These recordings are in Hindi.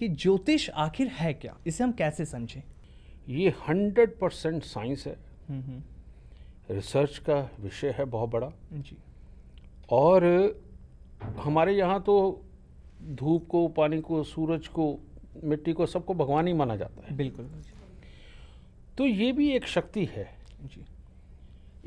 कि ज्योतिष आखिर है क्या इसे हम कैसे समझें ये हंड्रेड परसेंट साइंस है हम्म, हम्म। रिसर्च का विषय है बहुत बड़ा जी और हमारे यहाँ तो धूप को पानी को सूरज को मिट्टी को सबको भगवान ही माना जाता है बिल्कुल तो ये भी एक शक्ति है जी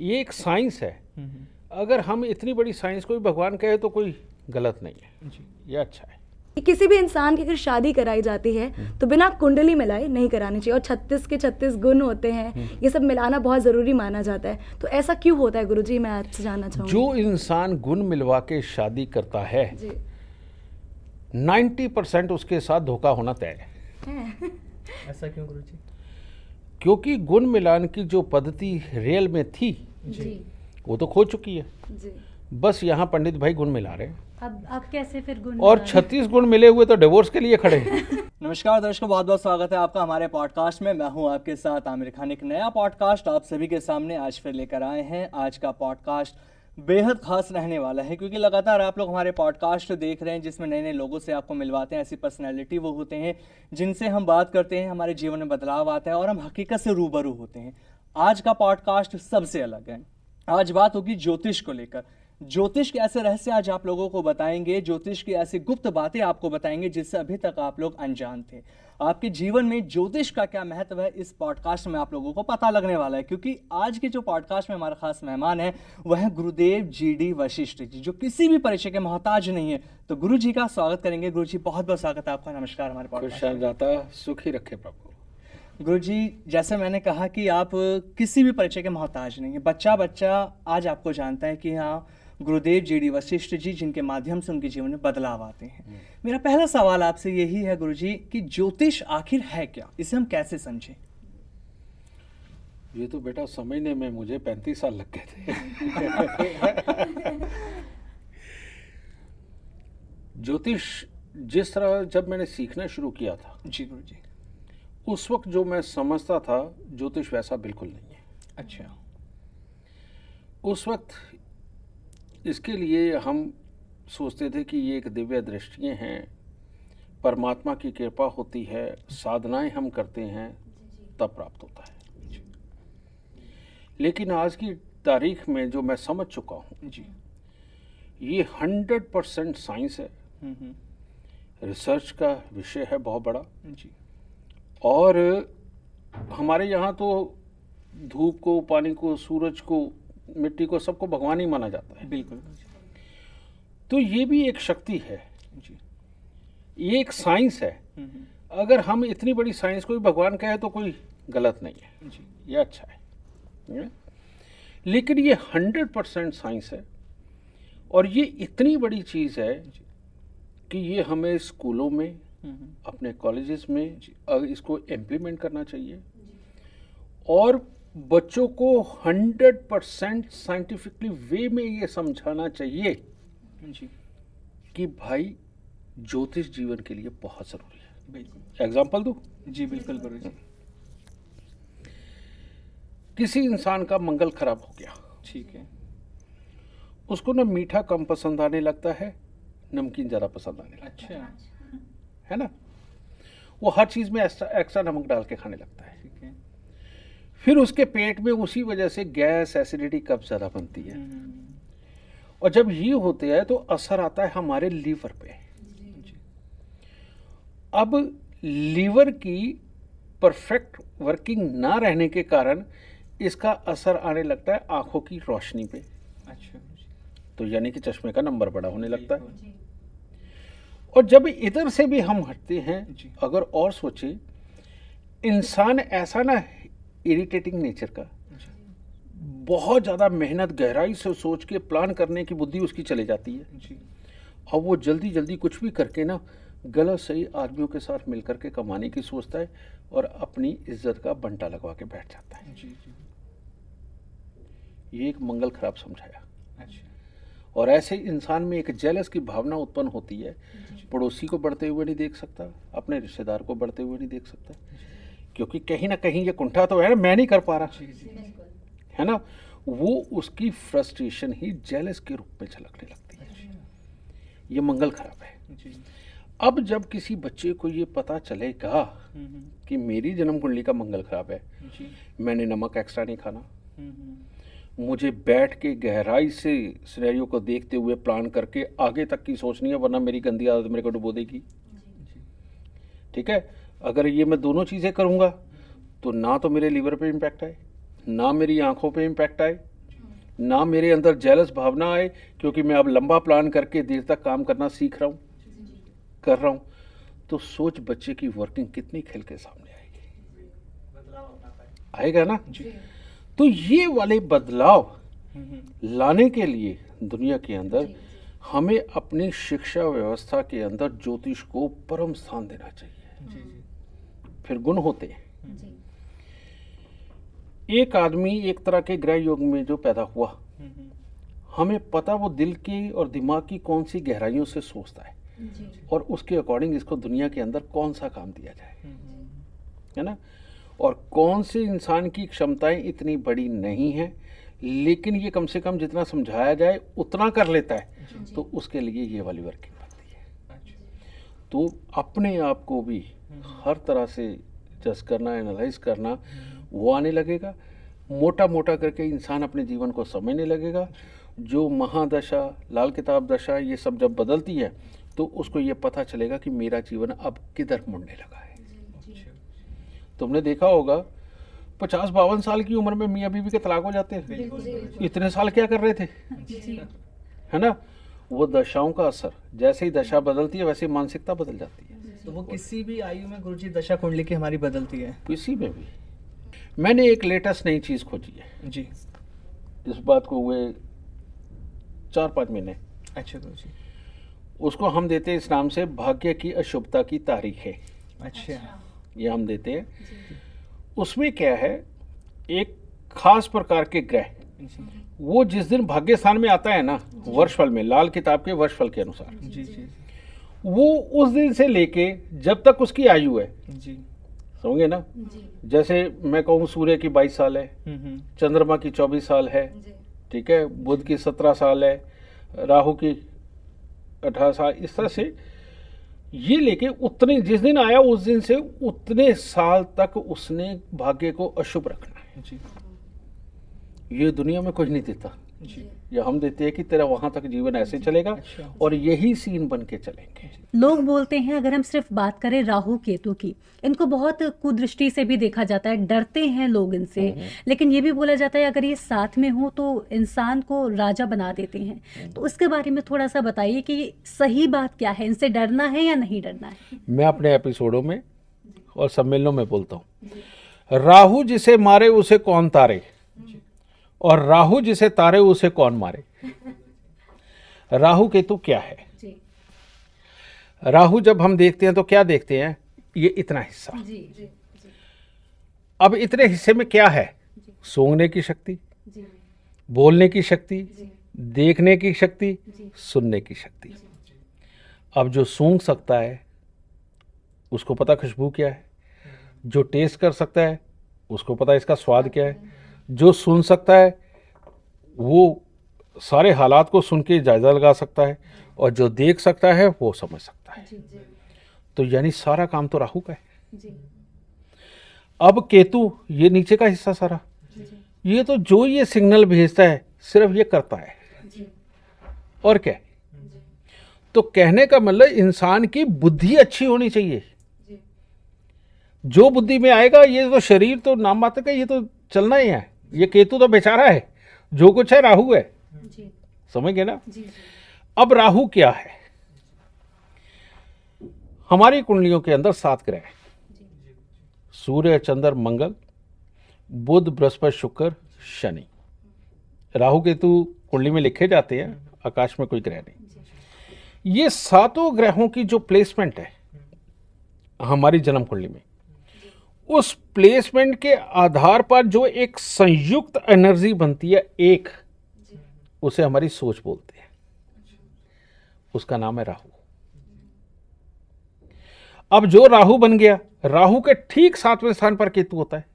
ये एक साइंस है हम्म, अगर हम इतनी बड़ी साइंस को भी भगवान कहे तो कोई गलत नहीं है जी ये अच्छा है कि किसी भी इंसान की अगर शादी कराई जाती है हम्म। तो बिना कुंडली मिलाए नहीं करानी चाहिए और छत्तीस के छत्तीस गुण होते हैं हम्म। ये सब मिलाना बहुत ज़रूरी माना जाता है तो ऐसा क्यों होता है गुरु जी मैं आपसे जानना चाहूँगी जो इंसान गुण मिलवा के शादी करता है नाइन्टी परसेंट उसके साथ धोखा होना तय है ऐसा क्यों गुरु जी क्योंकि गुण मिलान की जो पद्धति रियल में थी जी। वो तो खो चुकी है जी। बस यहाँ पंडित भाई गुण मिला रहे हैं अब अब कैसे फिर गुण और छत्तीस गुण मिले हुए तो डिवोर्स के लिए खड़े नमस्कार दर्शकों बहुत बहुत स्वागत है आपका हमारे पॉडकास्ट में मैं हूं आपके साथ आमिर खान एक नया पॉडकास्ट आप सभी के सामने आज फिर लेकर आए हैं आज का पॉडकास्ट बेहद खास रहने वाला है क्योंकि लगातार आप लोग हमारे पॉडकास्ट देख रहे हैं जिसमें नए नए लोगों से आपको मिलवाते हैं ऐसी पर्सनैलिटी वो होते हैं जिनसे हम बात करते हैं हमारे जीवन में बदलाव आता है और हम हकीकत से रूबरू होते हैं आज का पॉडकास्ट सबसे अलग है आज बात होगी ज्योतिष को लेकर ज्योतिष के ऐसे रहस्य आज आप लोगों को बताएंगे ज्योतिष की ऐसी गुप्त बातें आपको बताएंगे जिससे अभी तक आप लोग अनजान थे आपके जीवन में ज्योतिष का क्या महत्व है इस पॉडकास्ट में आप लोगों को पता लगने वाला है क्योंकि आज के जो पॉडकास्ट में हमारा खास मेहमान है वह है गुरुदेव जी डी वशिष्ठ जी जो किसी भी परिचय के मोहताज नहीं है तो गुरु जी का स्वागत करेंगे गुरु जी बहुत बहुत स्वागत है आपका नमस्कार हमारे पॉडकास्ट सुखी रखे प्रभु गुरु जी जैसे मैंने कहा कि आप किसी भी परिचय के मोहताज नहीं है बच्चा बच्चा आज आपको जानता है कि हाँ गुरुदेव जी डी वशिष्ठ जी जिनके माध्यम से उनके जीवन में बदलाव आते हैं हम्म। मेरा पहला सवाल आपसे यही है गुरु जी कि ज्योतिष आखिर है क्या इसे हम कैसे समझें ये तो बेटा समझने में मुझे पैंतीस साल लग गए थे ज्योतिष जिस तरह जब मैंने सीखना शुरू किया था जी गुरु जी उस वक्त जो मैं समझता था ज्योतिष वैसा बिल्कुल नहीं है अच्छा उस वक्त इसके लिए हम सोचते थे कि ये एक दिव्य दृष्टि हैं परमात्मा की कृपा होती है साधनाएं हम करते हैं तब प्राप्त होता है लेकिन आज की तारीख में जो मैं समझ चुका हूँ जी ये हंड्रेड परसेंट साइंस है हम्म, हम्म। रिसर्च का विषय है बहुत बड़ा जी और हमारे यहाँ तो धूप को पानी को सूरज को मिट्टी को सबको भगवान ही माना जाता है बिल्कुल तो ये भी एक शक्ति है जी ये एक साइंस है हम्म, हम्म। अगर हम इतनी बड़ी साइंस को भी भगवान कहे तो कोई गलत नहीं है जी ये अच्छा है लेकिन ये हंड्रेड परसेंट साइंस है और ये इतनी बड़ी चीज़ है कि ये हमें स्कूलों में हम्म, अपने कॉलेजेस में इसको इम्प्लीमेंट करना चाहिए और बच्चों को 100 परसेंट साइंटिफिकली वे में ये समझाना चाहिए हाँ जी कि भाई ज्योतिष जीवन के लिए बहुत ज़रूरी है बिल्कुल एग्जाम्पल दो जी बिल्कुल करो जी किसी इंसान का मंगल खराब हो गया ठीक है उसको ना मीठा कम पसंद आने लगता है नमकीन ज़्यादा पसंद आने लगता अच्छा है ना वो हर चीज़ में एक्स्ट्रा एक्स्ट्रा नमक डाल के खाने लगता है फिर उसके पेट में उसी वजह से गैस एसिडिटी कब ज़्यादा बनती है और जब ये होते हैं तो असर आता है हमारे लीवर पे अब लीवर की परफेक्ट वर्किंग ना रहने के कारण इसका असर आने लगता है आंखों की रोशनी पे अच्छा तो यानी कि चश्मे का नंबर बड़ा होने लगता है और जब इधर से भी हम हटते हैं अगर और सोचे इंसान ऐसा ना है इरिटेटिंग नेचर का अच्छा। बहुत ज़्यादा मेहनत गहराई से सोच के प्लान करने की बुद्धि उसकी चली जाती है और वो जल्दी जल्दी कुछ भी करके ना गलत सही आदमियों के साथ मिलकर के कमाने की सोचता है और अपनी इज्जत का बंटा लगवा के बैठ जाता है जी जी। ये एक मंगल खराब समझाया अच्छा। और ऐसे इंसान में एक जेलस की भावना उत्पन्न होती है पड़ोसी को बढ़ते हुए नहीं देख सकता अपने रिश्तेदार को बढ़ते हुए नहीं देख सकता क्योंकि कहीं ना कहीं ये कुंठा तो है मैं नहीं कर पा रहा है ना वो उसकी फ्रस्ट्रेशन ही जेलस के रूप में झलकने लगती है अच्छा। ये मंगल खराब है अब जब किसी बच्चे को ये पता चलेगा हम्म, हम्म। कि मेरी जन्म कुंडली का मंगल खराब है मैंने नमक एक्स्ट्रा नहीं खाना हम्म, मुझे बैठ के गहराई से सिनेरियो को देखते हुए प्लान करके आगे तक की सोचनी है वरना मेरी गंदी आदत मेरे को डुबो देगी ठीक है अगर ये मैं दोनों चीज़ें करूँगा तो ना तो मेरे लीवर पे इम्पैक्ट आए ना मेरी आंखों पे इम्पैक्ट आए ना मेरे अंदर जेलस भावना आए क्योंकि मैं अब लंबा प्लान करके देर तक काम करना सीख रहा हूँ कर रहा हूँ तो सोच बच्चे की वर्किंग कितनी खिल के सामने आएगी आएगा ना तो ये वाले बदलाव हम्म, हम्म। लाने के लिए दुनिया के अंदर हमें अपनी शिक्षा व्यवस्था के अंदर ज्योतिष को परम स्थान देना चाहिए फिर गुण होते एक आदमी एक तरह के ग्रह योग में जो पैदा हुआ हम्म, हम्म। हमें पता वो दिल की और दिमाग की कौन सी गहराइयों से सोचता है और उसके अकॉर्डिंग इसको दुनिया के अंदर कौन सा काम दिया जाए हम्म, है ना और कौन से इंसान की क्षमताएं इतनी बड़ी नहीं है लेकिन ये कम से कम जितना समझाया जाए उतना कर लेता है तो उसके लिए ये वाली वर्किंग तो अपने आप को भी हर तरह से जज करना एनालाइज करना वो आने लगेगा मोटा मोटा करके इंसान अपने जीवन को समझने लगेगा जो महादशा लाल किताब दशा ये सब जब बदलती है तो उसको ये पता चलेगा कि मेरा जीवन अब किधर मुड़ने लगा है तुमने देखा होगा पचास बावन साल की उम्र में मियाँ बीबी के तलाक हो जाते हैं इतने साल क्या कर रहे थे है ना वो दशाओं का असर जैसे ही दशा हम्म। बदलती है वैसे मानसिकता बदल जाती है तो वो किसी भी आयु में गुरु जी दशा कुंडली की हमारी बदलती है किसी में भी मैंने एक लेटेस्ट नई चीज़ खोजी है जी इस बात को हुए चार पांच महीने अच्छा गुरु जी उसको हम देते हैं इस नाम से भाग्य की अशुभता की तारीख है अच्छा, अच्छा। ये हम देते हैं उसमें क्या है एक खास प्रकार के ग्रह वो जिस दिन भाग्य स्थान में आता है ना वर्षफल में लाल किताब के वर्षफल के अनुसार जी जी वो उस दिन से लेके जब तक उसकी आयु है जी समझे ना जी। जैसे मैं कहूँ सूर्य की बाईस साल है हम्म, हम्म। चंद्रमा की चौबीस साल है ठीक है बुध की सत्रह साल है राहु की अठारह साल इस तरह से ये लेके उतने जिस दिन आया उस दिन से उतने साल तक उसने भाग्य को अशुभ रखना है जी ये दुनिया में कुछ नहीं देता ये हम देते हैं कि तेरा वहाँ तक जीवन ऐसे चलेगा अच्छा। और यही सीन बन के चलेंगे लोग बोलते हैं अगर हम सिर्फ बात करें राहु केतु की इनको बहुत कुदृष्टि से भी देखा जाता है डरते हैं लोग इनसे हम्म। लेकिन ये भी बोला जाता है अगर ये साथ में हो तो इंसान को राजा बना देते हैं हम्म। तो उसके बारे में थोड़ा सा बताइए कि सही बात क्या है इनसे डरना है या नहीं डरना है मैं अपने एपिसोडों में और सम्मेलनों में बोलता हूँ राहु जिसे मारे उसे कौन तारे और राहु जिसे तारे उसे कौन मारे राहु केतु क्या है राहु जब हम देखते हैं तो क्या देखते हैं ये इतना हिस्सा जी, जी, अब इतने हिस्से में क्या है सूंघने की शक्ति बोलने की शक्ति देखने की शक्ति सुनने की शक्ति अब जो सूंघ सकता है उसको पता खुशबू क्या है जो टेस्ट कर सकता है उसको पता इसका स्वाद क्या है जो सुन सकता है वो सारे हालात को सुन के जायज़ा लगा सकता है और जो देख सकता है वो समझ सकता है तो यानी सारा काम तो राहु का है अब केतु ये नीचे का हिस्सा सारा ये तो जो ये सिग्नल भेजता है सिर्फ ये करता है और क्या तो कहने का मतलब इंसान की बुद्धि अच्छी होनी चाहिए जो बुद्धि में आएगा ये तो शरीर तो नाम मात्र का ये तो चलना ही है ये केतु तो बेचारा है जो कुछ है राहु है समझ गए ना अब राहु क्या है हमारी कुंडलियों के अंदर सात ग्रह सूर्य चंद्र मंगल बुध बृहस्पति शुक्र शनि राहु केतु कुंडली में लिखे जाते हैं आकाश में कोई ग्रह नहीं ये सातों ग्रहों की जो प्लेसमेंट है हमारी जन्म कुंडली में उस प्लेसमेंट के आधार पर जो एक संयुक्त एनर्जी बनती है एक उसे हमारी सोच बोलते हैं उसका नाम है राहु अब जो राहु बन गया राहु के ठीक सातवें स्थान पर केतु होता है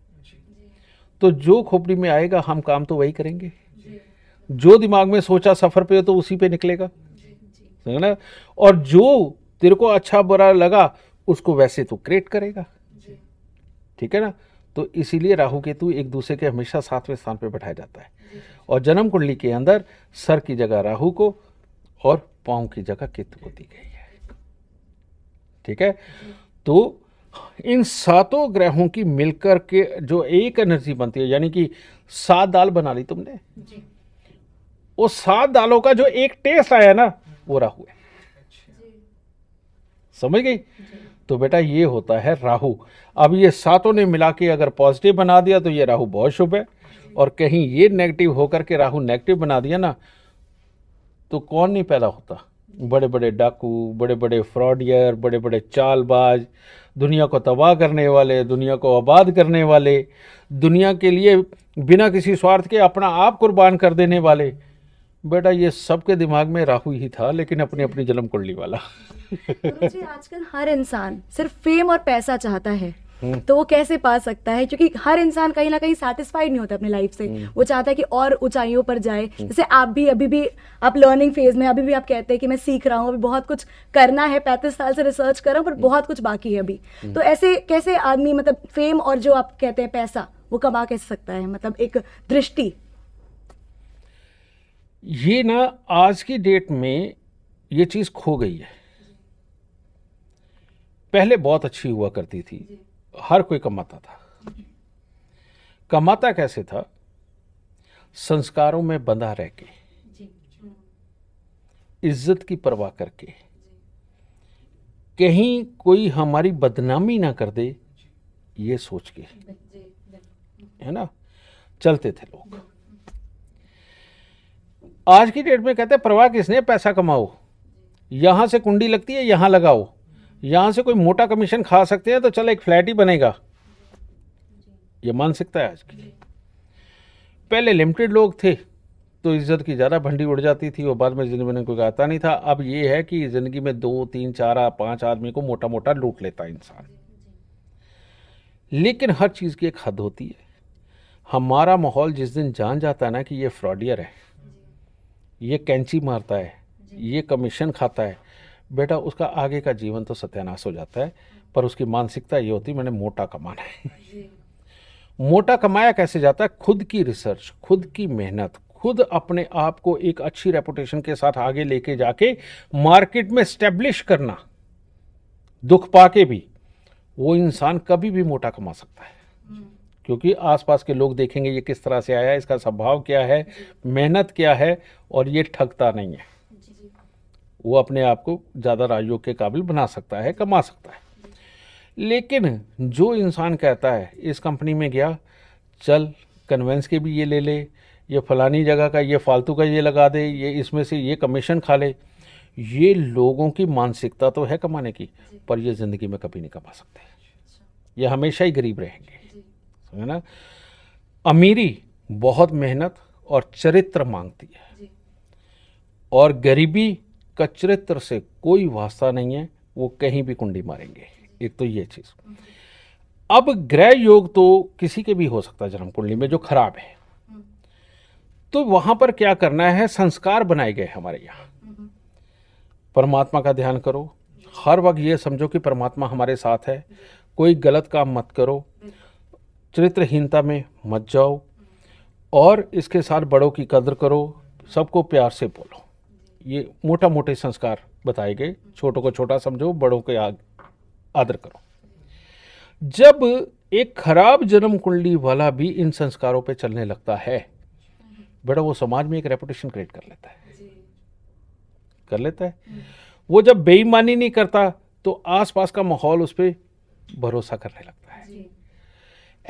तो जो खोपड़ी में आएगा हम काम तो वही करेंगे जो दिमाग में सोचा सफर पे हो तो उसी पे निकलेगा है ना और जो तेरे को अच्छा बुरा लगा उसको वैसे तो क्रिएट करेगा ठीक है ना तो इसीलिए राहु केतु एक दूसरे के हमेशा सातवें स्थान पर बैठाया जाता है और जन्म कुंडली के अंदर सर की जगह राहु को और पांव की जगह केतु को दी गई है ठीक है तो इन सातों ग्रहों की मिलकर के जो एक एनर्जी बनती है यानी कि सात दाल बना ली तुमने वो सात दालों का जो एक टेस्ट आया ना वो राहु है अच्छा। समझ गई तो बेटा ये होता है राहु अब ये सातों ने मिला के अगर पॉजिटिव बना दिया तो ये राहु बहुत शुभ है और कहीं ये नेगेटिव होकर के राहु नेगेटिव बना दिया ना तो कौन नहीं पैदा होता बड़े बड़े डाकू बड़े बड़े फ्रॉडियर बड़े बड़े चालबाज दुनिया को तबाह करने वाले दुनिया को आबाद करने वाले दुनिया के लिए बिना किसी स्वार्थ के अपना आप कुर्बान कर देने वाले बेटा ये सबके दिमाग में राहु ही था लेकिन अपनी अपनी जन्म कुंडली वाला आजकल हर इंसान सिर्फ फेम और पैसा चाहता है हम्म। तो वो कैसे पा सकता है क्योंकि हर इंसान कहीं ना कहीं सेटिस्फाइड नहीं होता अपनी लाइफ से हम्म। वो चाहता है कि और ऊंचाइयों पर जाए हम्म। जैसे आप भी अभी भी आप लर्निंग फेज में अभी भी आप कहते हैं कि मैं सीख रहा हूँ अभी बहुत कुछ करना है पैंतीस साल से रिसर्च कर रहा हूँ पर बहुत कुछ बाकी है अभी तो ऐसे कैसे आदमी मतलब फेम और जो आप कहते हैं पैसा वो कमा कैसे सकता है मतलब एक दृष्टि ये ना आज की डेट में ये चीज़ खो गई है पहले बहुत अच्छी हुआ करती थी हर कोई कमाता था कमाता कैसे था संस्कारों में बंधा रह के हम्म। इज्जत की परवाह करके कहीं कोई हमारी बदनामी ना कर दे ये सोच के है ना चलते थे लोग आज की डेट में कहते हैं प्रवाह किसने पैसा कमाओ यहाँ से कुंडी लगती है यहाँ लगाओ यहाँ से कोई मोटा कमीशन खा सकते हैं तो चलो एक फ्लैट ही बनेगा ये मानसिकता है आज की पहले लिमिटेड लोग थे तो इज्जत की ज़्यादा भंडी उड़ जाती थी और बाद में ज़िंदगी में कोई गाता नहीं था अब ये है कि ज़िंदगी में दो तीन चार पाँच आदमी को मोटा मोटा लूट लेता है इंसान लेकिन हर चीज़ की एक हद होती है हमारा माहौल जिस दिन जान जाता है ना कि ये फ्रॉडियर है ये कैंची मारता है ये कमीशन खाता है बेटा उसका आगे का जीवन तो सत्यानाश हो जाता है पर उसकी मानसिकता ये होती मैंने मोटा कमाना है मोटा कमाया कैसे जाता है खुद की रिसर्च खुद की मेहनत खुद अपने आप को एक अच्छी रेपुटेशन के साथ आगे लेके जाके मार्केट में स्टेब्लिश करना दुख पाके भी वो इंसान कभी भी मोटा कमा सकता है हम्म। क्योंकि आसपास के लोग देखेंगे ये किस तरह से आया इसका स्वभाव क्या है मेहनत क्या है और ये ठगता नहीं है वो अपने आप को ज़्यादा राजयोग के काबिल बना सकता है कमा सकता है लेकिन जो इंसान कहता है इस कंपनी में गया चल कन्वेंस के भी ये ले ले ये फलानी जगह का ये फालतू का ये लगा दे ये इसमें से ये कमीशन खा ले ये लोगों की मानसिकता तो है कमाने की पर ये ज़िंदगी में कभी नहीं कमा सकते ये हमेशा ही गरीब रहेंगे तो है ना अमीरी बहुत मेहनत और चरित्र मांगती है और गरीबी का चरित्र से कोई वास्ता नहीं है वो कहीं भी कुंडी मारेंगे एक तो ये चीज़ अब ग्रह योग तो किसी के भी हो सकता है जन्म कुंडली में जो खराब है हम्म। तो वहां पर क्या करना है संस्कार बनाए गए हमारे यहां हम्म। परमात्मा का ध्यान करो हर वक्त ये समझो कि परमात्मा हमारे साथ है कोई गलत काम मत करो चरित्रहीनता में मत जाओ और इसके साथ बड़ों की कदर करो सबको प्यार से बोलो ये मोटा मोटे संस्कार बताए गए छोटों को छोटा समझो बड़ों के आग आदर करो जब एक खराब जन्म कुंडली वाला भी इन संस्कारों पे चलने लगता है बेटा वो समाज में एक रेपुटेशन क्रिएट कर लेता है कर लेता है हम्म। वो जब बेईमानी नहीं करता तो आसपास का माहौल उस पर भरोसा करने लगता है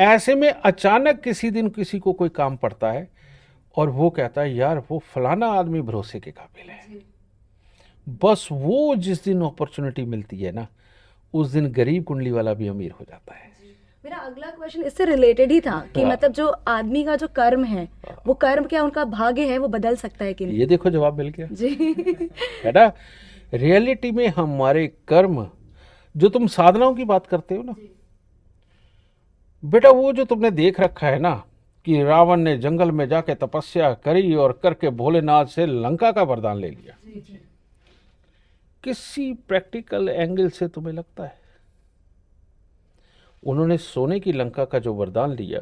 ऐसे में अचानक किसी दिन किसी को कोई काम पड़ता है और वो कहता है यार वो फलाना आदमी भरोसे के काबिल है बस वो जिस दिन अपॉर्चुनिटी मिलती है ना उस दिन गरीब कुंडली वाला भी अमीर हो जाता है मेरा अगला क्वेश्चन इससे रिलेटेड ही था कि हाँ। मतलब जो आदमी का जो कर्म है हाँ। वो कर्म क्या उनका भाग्य है वो बदल सकता है कि नहीं ये देखो जवाब मिल गया जी है ना रियलिटी में हमारे कर्म जो तुम साधनाओं की बात करते हो ना बेटा वो जो तुमने देख रखा है ना कि रावण ने जंगल में जाके तपस्या करी और करके भोलेनाथ से लंका का वरदान ले लिया किसी प्रैक्टिकल एंगल से तुम्हें लगता है उन्होंने सोने की लंका का जो वरदान लिया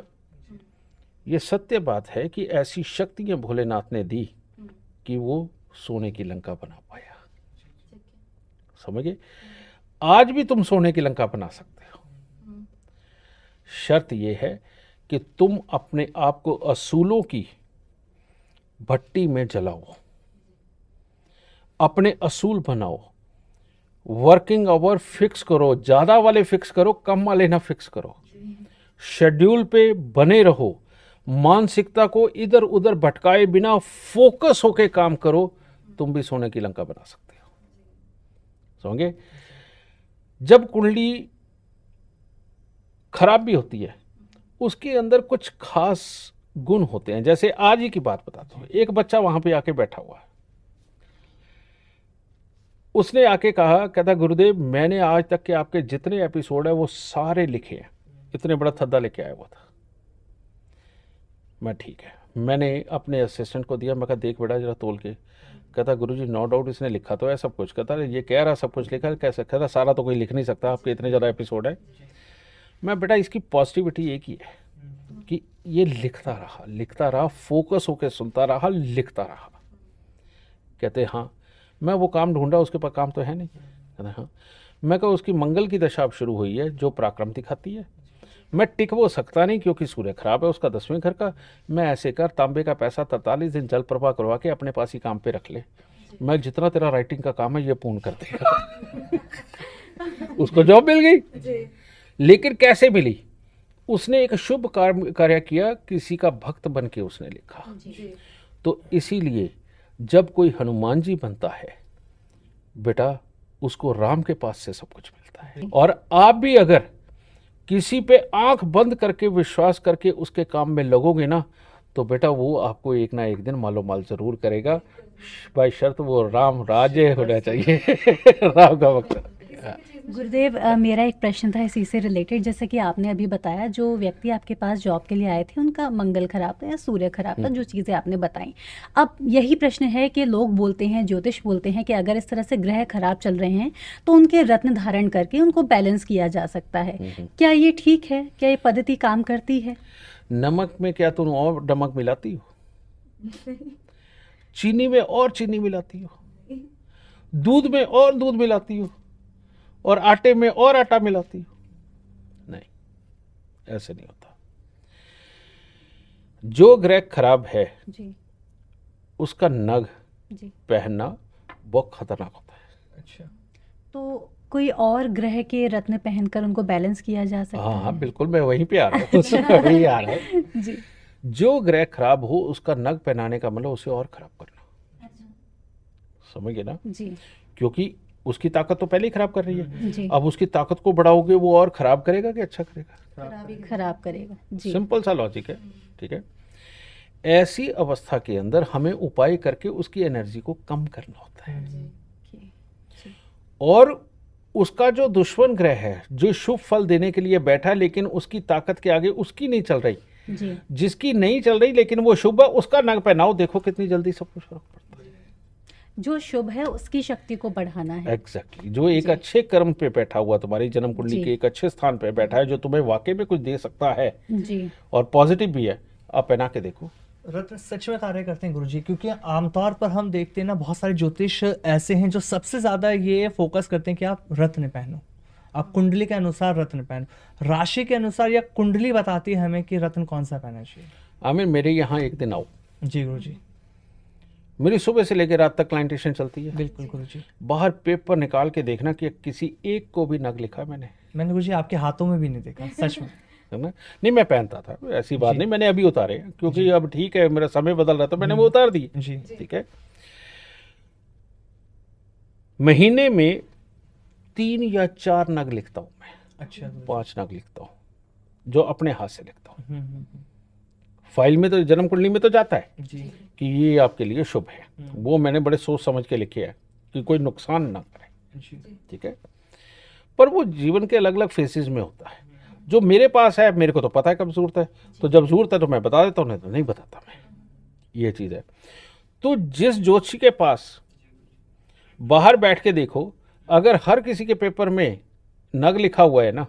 ये सत्य बात है कि ऐसी शक्तियां भोलेनाथ ने दी कि वो सोने की लंका बना पाया समझे आज भी तुम सोने की लंका बना सकते शर्त यह है कि तुम अपने आप को असूलों की भट्टी में जलाओ अपने असूल बनाओ वर्किंग आवर फिक्स करो ज़्यादा वाले फिक्स करो कम वाले ना फिक्स करो शेड्यूल पे बने रहो मानसिकता को इधर उधर भटकाए बिना फोकस होके काम करो तुम भी सोने की लंका बना सकते हो समझे जब कुंडली खराब भी होती है उसके अंदर कुछ खास गुण होते हैं जैसे आज ही की बात बताता हूँ एक बच्चा वहां पे आके बैठा हुआ है उसने आके कहा कहता गुरुदेव मैंने आज तक के आपके जितने एपिसोड है वो सारे लिखे हैं इतने बड़ा थद्दा लेके आया हुआ था मैं ठीक है मैंने अपने असिस्टेंट को दिया मैं कहा देख बेटा जरा तोल के कहता गुरु जी नो डाउट इसने लिखा तो है सब कुछ कहता ये कह रहा सब कुछ लिखा कैसे कहता सारा तो कोई लिख नहीं सकता आपके इतने ज़्यादा एपिसोड है मैं बेटा इसकी पॉजिटिविटी एक ही है कि ये लिखता रहा लिखता रहा फोकस होकर सुनता रहा लिखता रहा कहते हाँ मैं वो काम ढूंढा उसके पास काम तो है नहीं कहते हाँ मैं कहा उसकी मंगल की दशा अब शुरू हुई है जो पराक्रम दिखाती है मैं टिक वो सकता नहीं क्योंकि सूर्य खराब है उसका दसवें घर का मैं ऐसे कर तांबे का पैसा तरतालीस दिन जल प्रवाह करवा के अपने पास ही काम पे रख ले मैं जितना तेरा राइटिंग का काम है ये पूर्ण कर देगा उसको जॉब मिल गई लेकिन कैसे मिली उसने एक शुभ कार्य कार्य किया किसी का भक्त बन के उसने लिखा तो इसीलिए जब कोई हनुमान जी बनता है बेटा उसको राम के पास से सब कुछ मिलता है और आप भी अगर किसी पे आंख बंद करके विश्वास करके उसके काम में लगोगे ना तो बेटा वो आपको एक ना एक दिन मालो माल जरूर करेगा बाई शर्त वो राम राजे होना चाहिए राम का वक्त गुरुदेव मेरा एक प्रश्न था इसी से रिलेटेड जैसे कि आपने अभी बताया जो व्यक्ति आपके पास जॉब के लिए आए थे उनका मंगल खराब था या सूर्य खराब था हम्म। जो चीज़ें आपने बताई अब यही प्रश्न है कि लोग बोलते हैं ज्योतिष बोलते हैं कि अगर इस तरह से ग्रह खराब चल रहे हैं तो उनके रत्न धारण करके उनको बैलेंस किया जा सकता है हम्म, हम्म। क्या ये ठीक है क्या ये पद्धति काम करती है नमक में क्या तुम और नमक मिलाती हो चीनी में और चीनी मिलाती हो दूध में और दूध मिलाती हो और आटे में और आटा मिलाती हो नहीं ऐसे नहीं होता जो ग्रह खराब है जी। उसका नग जी। पहनना बहुत खतरनाक होता है अच्छा तो कोई और ग्रह के रत्न पहनकर उनको बैलेंस किया जा सकता हाँ, हाँ है? बिल्कुल मैं वहीं पे आ रहा हूँ वहीं आ रहा है जी जो ग्रह खराब हो उसका नग पहनाने का मतलब उसे और खराब करना अच्छा। समझिए ना जी क्योंकि उसकी ताकत तो पहले ही खराब कर रही है अब उसकी ताकत को बढ़ाओगे वो और खराब करेगा कि अच्छा करेगा खराब करेगा सिंपल सा लॉजिक है ठीक है ऐसी अवस्था के अंदर हमें उपाय करके उसकी एनर्जी को कम करना होता है और उसका जो दुश्मन ग्रह है जो शुभ फल देने के लिए बैठा लेकिन उसकी ताकत के आगे उसकी नहीं चल रही जिसकी नहीं चल रही लेकिन वो शुभ है उसका नग पहनाओ देखो कितनी जल्दी सब कुछ करो जो शुभ है उसकी शक्ति को बढ़ाना है एग्जैक्टली exactly. जो एक अच्छे कर्म पे बैठा हुआ तुम्हारी जन्म कुंडली के एक अच्छे स्थान पे बैठा है जो तुम्हें वाकई में कुछ दे सकता है जी और पॉजिटिव भी है आप पहना के देखो रत्न सच में कार्य करते हैं गुरुजी क्योंकि आमतौर पर हम देखते हैं ना बहुत सारे ज्योतिष ऐसे हैं जो सबसे ज़्यादा ये फोकस करते हैं कि आप रत्न पहनो आप कुंडली के अनुसार रत्न पहनो राशि के अनुसार या कुंडली बताती है हमें कि रत्न कौन सा पहनना चाहिए आमिर मेरे यहाँ एक दिन आओ जी गुरु जी मेरी सुबह से लेकर रात तक क्लाइंटेशन चलती है बिल्कुल गुरु जी बाहर पेपर निकाल के देखना कि किसी एक को भी नग लिखा है मैंने मैंने गुरु जी आपके हाथों में भी नहीं देखा सच में ना नहीं मैं पहनता था ऐसी बात नहीं मैंने अभी उतारे क्योंकि अब ठीक है मेरा समय बदल रहा था मैंने वो हम्म। उतार दिए ठीक है महीने में तीन या चार नग लिखता हूँ मैं अच्छा पांच नग लिखता हूँ जो अपने हाथ से लिखता हूँ हम्म, हम्म, फाइल में तो जन्म कुंडली में तो जाता है जी कि ये आपके लिए शुभ है हम्म। वो मैंने बड़े सोच समझ के लिखे है कि कोई नुकसान ना करे ठीक है पर वो जीवन के अलग अलग फेसिस में होता है जो मेरे पास है मेरे को तो पता है कब जरूरत है तो जब जरूरत है तो मैं बता देता हूँ नहीं तो नहीं बताता मैं ये चीज़ है तो जिस ज्योतिषी के पास बाहर बैठ के देखो अगर हर किसी के पेपर में नग लिखा हुआ है ना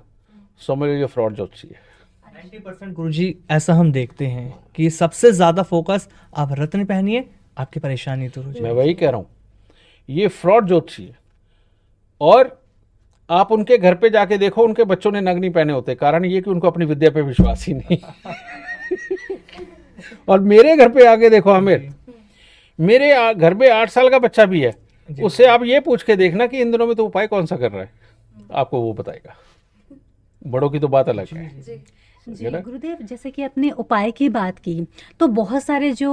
समझ लो ये फ्रॉड ज्योतिषी है नाइन्टी परसेंट गुरु जी ऐसा हम देखते हैं कि सबसे ज़्यादा फोकस आप रत्न पहनिए आपकी परेशानी दूर हो जाए मैं वही कह रहा हूँ ये फ्रॉड ज्योतिषी है और आप उनके घर पे जाके देखो उनके बच्चों ने नग पहने होते कारण ये कि उनको अपनी विद्या पे विश्वास ही नहीं और मेरे घर पे आके देखो आमिर मेरे घर में आठ साल का बच्चा भी है उससे आप ये पूछ के देखना कि इन दिनों में तो उपाय कौन सा कर रहा है आपको वो बताएगा बड़ों की तो बात अलग है जी गुरुदेव जैसे कि अपने उपाय की बात की तो बहुत सारे जो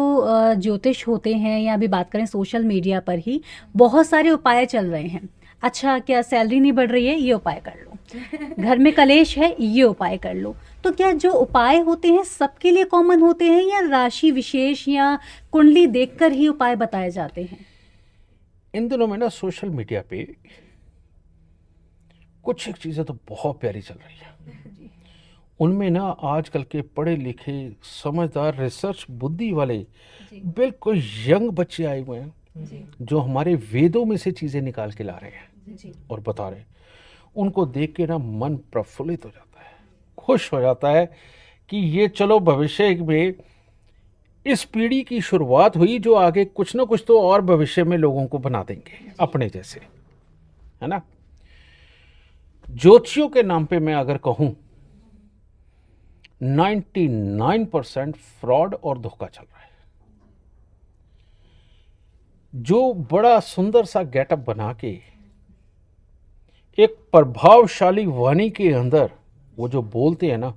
ज्योतिष होते हैं या अभी बात करें सोशल मीडिया पर ही बहुत सारे उपाय चल रहे हैं अच्छा क्या सैलरी नहीं बढ़ रही है ये उपाय कर लो घर में कलेश है ये उपाय कर लो तो क्या जो उपाय होते हैं सबके लिए कॉमन होते हैं या राशि विशेष या कुंडली देखकर ही उपाय बताए जाते हैं इन दिनों में ना सोशल मीडिया पे कुछ एक चीज़ें तो बहुत प्यारी चल रही है उनमें ना आजकल के पढ़े लिखे समझदार रिसर्च बुद्धि वाले बिल्कुल यंग बच्चे आए हुए हैं जो हमारे वेदों में से चीज़ें निकाल के ला रहे हैं और बता रहे उनको देख के ना मन प्रफुल्लित हो जाता है खुश हो जाता है कि ये चलो भविष्य में इस पीढ़ी की शुरुआत हुई जो आगे कुछ ना कुछ तो और भविष्य में लोगों को बना देंगे अपने जैसे है ना ज्योतिषियों के नाम पे मैं अगर कहूँ 99 परसेंट फ्रॉड और धोखा चल रहा है जो बड़ा सुंदर सा गेटअप बना के एक प्रभावशाली वाणी के अंदर वो जो बोलते हैं ना